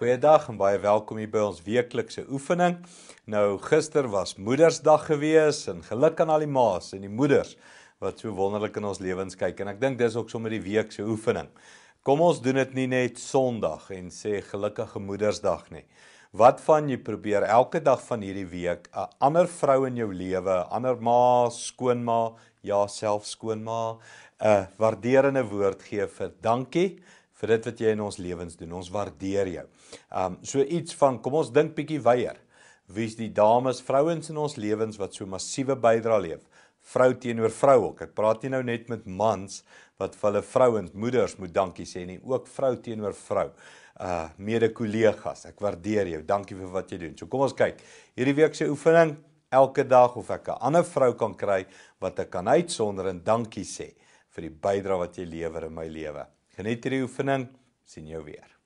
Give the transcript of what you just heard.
Goeiedag en baie welkom hier by ons weeklikse oefening. Nou gister was Moedersdag gewees en geluk aan al die ma's en die moeders wat so wonderlik in ons lewens kyk en ek dink dis ook sommer die week se oefening. Kom ons doen dit nie net Sondag en sê gelukkige Moedersdag nie. Wat van jy probeer elke dag van hierdie week 'n ander vrou in jou lewe, ander ma, skoonma, ja, self skoonma, 'n waarderende woord gee vir dankie vir dit wat jy in ons lewens doen. Ons waardeer jou. Um so iets van kom ons dink bietjie weier. Wie's die dames, vrouens in ons lewens wat so massiewe bydra leef? Vrou teenoor vrou ook. Ek praat nie nou net met mans wat vir hulle vrouens, moeders moet dankie sê nie, ook vrou teenoor vrou. Uh mede-kollegas, ek waardeer jou. Dankie vir wat jy doen. So kom ons kyk. Hierdie week se oefening elke dag of ek 'n ander vrou kan kry wat ek kan uitsonder en dankie sê vir die bydrae wat jy lewer in my lewe. Geniet hierdie oefening. Sien jou weer.